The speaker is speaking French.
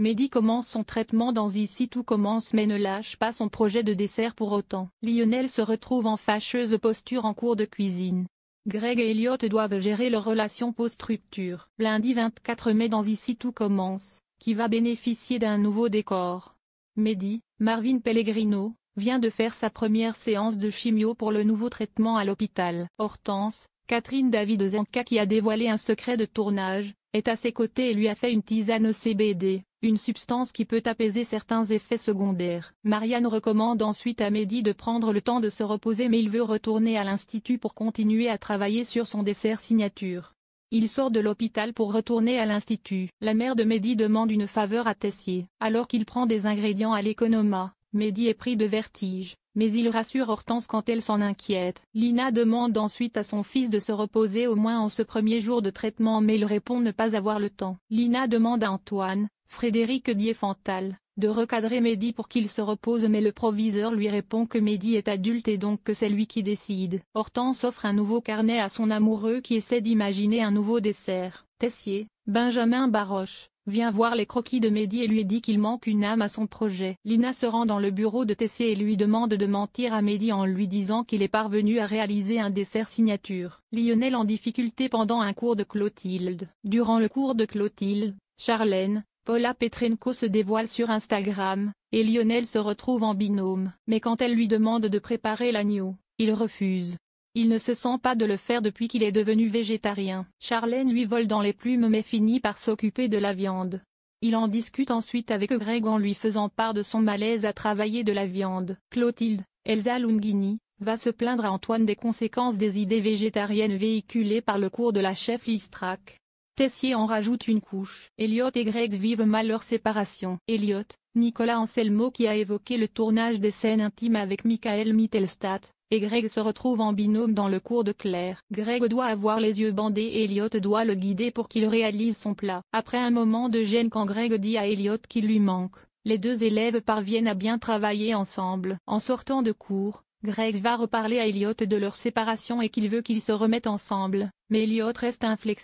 Mehdi commence son traitement dans Ici tout commence mais ne lâche pas son projet de dessert pour autant. Lionel se retrouve en fâcheuse posture en cours de cuisine. Greg et Elliot doivent gérer leur relation post structure Lundi 24 mai dans Ici tout commence, qui va bénéficier d'un nouveau décor. Mehdi, Marvin Pellegrino, vient de faire sa première séance de chimio pour le nouveau traitement à l'hôpital. Hortense, Catherine David Zenka qui a dévoilé un secret de tournage, est à ses côtés et lui a fait une tisane au CBD, une substance qui peut apaiser certains effets secondaires. Marianne recommande ensuite à Mehdi de prendre le temps de se reposer mais il veut retourner à l'institut pour continuer à travailler sur son dessert signature. Il sort de l'hôpital pour retourner à l'institut. La mère de Mehdi demande une faveur à Tessier, alors qu'il prend des ingrédients à l'économa. Mehdi est pris de vertige mais il rassure Hortense quand elle s'en inquiète. Lina demande ensuite à son fils de se reposer au moins en ce premier jour de traitement mais il répond ne pas avoir le temps. Lina demande à Antoine, Frédéric Diefenthal, de recadrer Mehdi pour qu'il se repose mais le proviseur lui répond que Mehdi est adulte et donc que c'est lui qui décide. Hortense offre un nouveau carnet à son amoureux qui essaie d'imaginer un nouveau dessert. Tessier, Benjamin Baroche, vient voir les croquis de Mehdi et lui dit qu'il manque une âme à son projet. Lina se rend dans le bureau de Tessier et lui demande de mentir à Mehdi en lui disant qu'il est parvenu à réaliser un dessert signature. Lionel en difficulté pendant un cours de Clotilde. Durant le cours de Clotilde, Charlène, Paula Petrenko se dévoile sur Instagram, et Lionel se retrouve en binôme. Mais quand elle lui demande de préparer l'agneau, il refuse. Il ne se sent pas de le faire depuis qu'il est devenu végétarien. Charlène lui vole dans les plumes mais finit par s'occuper de la viande. Il en discute ensuite avec Greg en lui faisant part de son malaise à travailler de la viande. Clotilde, Elsa Lungini, va se plaindre à Antoine des conséquences des idées végétariennes véhiculées par le cours de la chef Listrac. Tessier en rajoute une couche. Elliot et Greg vivent mal leur séparation. Elliot, Nicolas Anselmo qui a évoqué le tournage des scènes intimes avec Michael Mittelstadt, et Greg se retrouve en binôme dans le cours de Claire. Greg doit avoir les yeux bandés et Elliot doit le guider pour qu'il réalise son plat. Après un moment de gêne quand Greg dit à Elliot qu'il lui manque, les deux élèves parviennent à bien travailler ensemble. En sortant de cours, Greg va reparler à Elliot de leur séparation et qu'il veut qu'ils se remettent ensemble, mais Elliot reste inflexible.